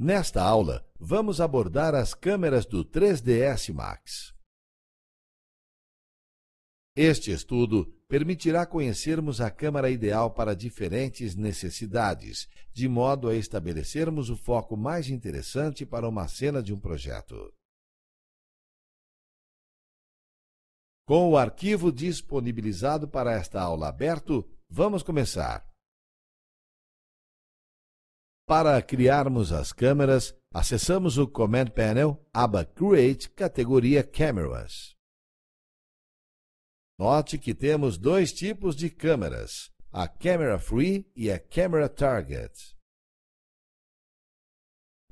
Nesta aula, vamos abordar as câmeras do 3ds Max. Este estudo permitirá conhecermos a câmara ideal para diferentes necessidades, de modo a estabelecermos o foco mais interessante para uma cena de um projeto. Com o arquivo disponibilizado para esta aula aberto, vamos começar. Para criarmos as câmeras, acessamos o Command Panel, aba Create, categoria Cameras. Note que temos dois tipos de câmeras, a Camera Free e a Camera Target.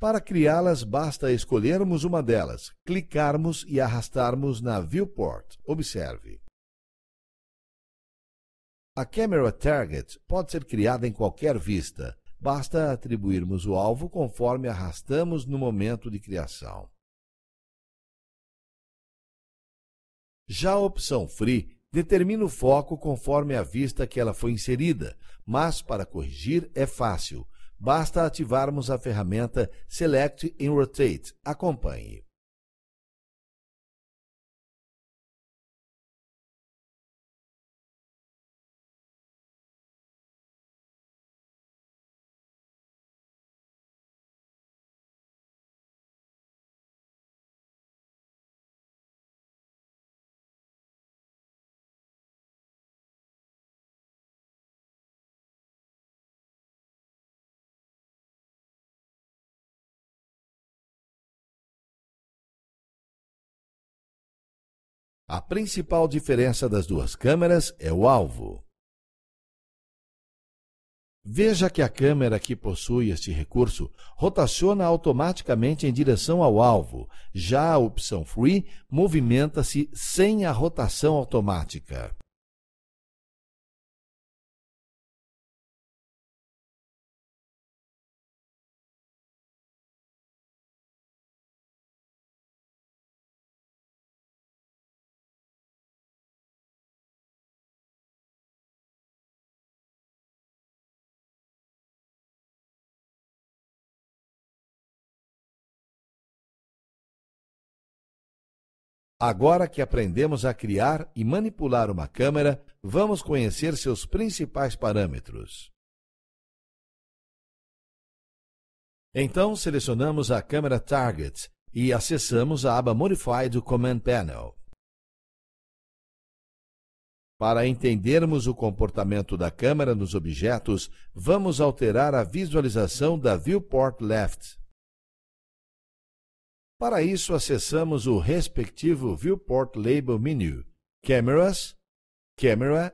Para criá-las, basta escolhermos uma delas, clicarmos e arrastarmos na Viewport. Observe. A Camera Target pode ser criada em qualquer vista, Basta atribuirmos o alvo conforme arrastamos no momento de criação. Já a opção Free determina o foco conforme a vista que ela foi inserida, mas para corrigir é fácil. Basta ativarmos a ferramenta Select and Rotate. Acompanhe. A principal diferença das duas câmeras é o alvo. Veja que a câmera que possui este recurso rotaciona automaticamente em direção ao alvo, já a opção Free movimenta-se sem a rotação automática. Agora que aprendemos a criar e manipular uma câmera, vamos conhecer seus principais parâmetros. Então, selecionamos a câmera Target e acessamos a aba Modify do Command Panel. Para entendermos o comportamento da câmera nos objetos, vamos alterar a visualização da Viewport Left. Para isso, acessamos o respectivo Viewport Label Menu, Cameras, Camera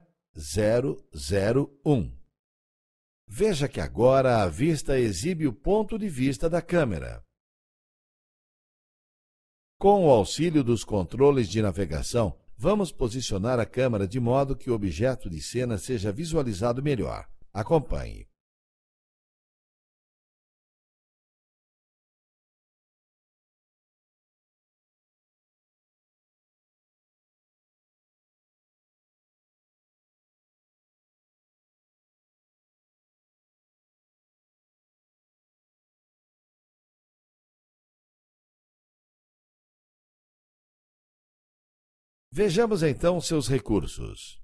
001. Veja que agora a vista exibe o ponto de vista da câmera. Com o auxílio dos controles de navegação, vamos posicionar a câmera de modo que o objeto de cena seja visualizado melhor. Acompanhe. Vejamos então seus recursos.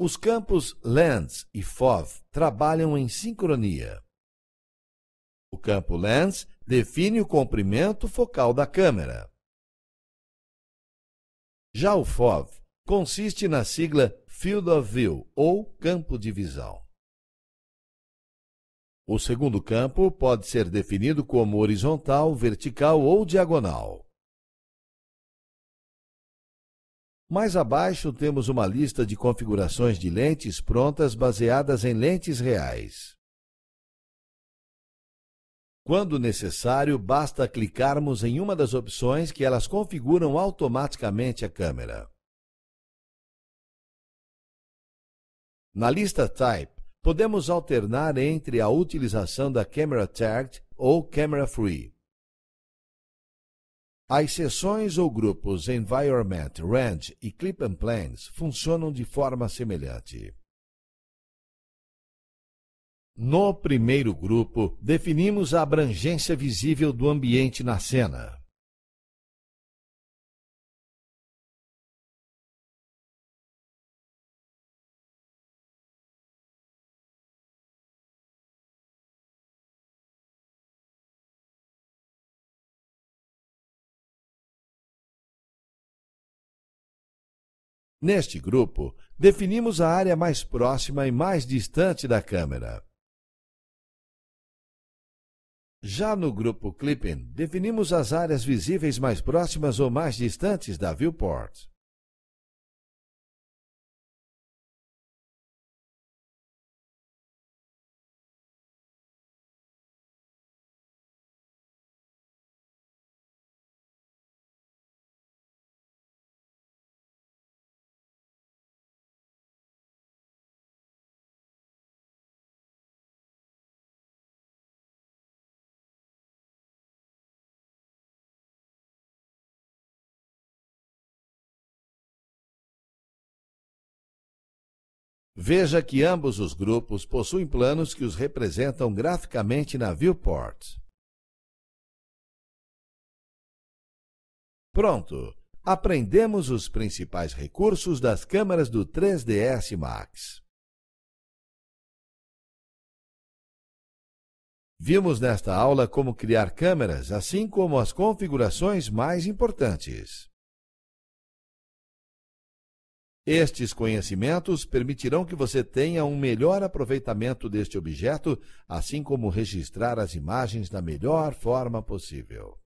Os campos lens e FOV trabalham em sincronia. O campo lens define o comprimento focal da câmera. Já o FOV consiste na sigla Field of View ou campo de visão. O segundo campo pode ser definido como horizontal, vertical ou diagonal. Mais abaixo temos uma lista de configurações de lentes prontas baseadas em lentes reais. Quando necessário, basta clicarmos em uma das opções que elas configuram automaticamente a câmera. Na lista Type, podemos alternar entre a utilização da Camera Tagged ou Camera Free. As seções ou grupos Environment, Range e Clip and Planes funcionam de forma semelhante. No primeiro grupo, definimos a abrangência visível do ambiente na cena. Neste grupo, definimos a área mais próxima e mais distante da câmera. Já no grupo Clipping, definimos as áreas visíveis mais próximas ou mais distantes da viewport. Veja que ambos os grupos possuem planos que os representam graficamente na viewport. Pronto! Aprendemos os principais recursos das câmeras do 3ds Max. Vimos nesta aula como criar câmeras, assim como as configurações mais importantes. Estes conhecimentos permitirão que você tenha um melhor aproveitamento deste objeto, assim como registrar as imagens da melhor forma possível.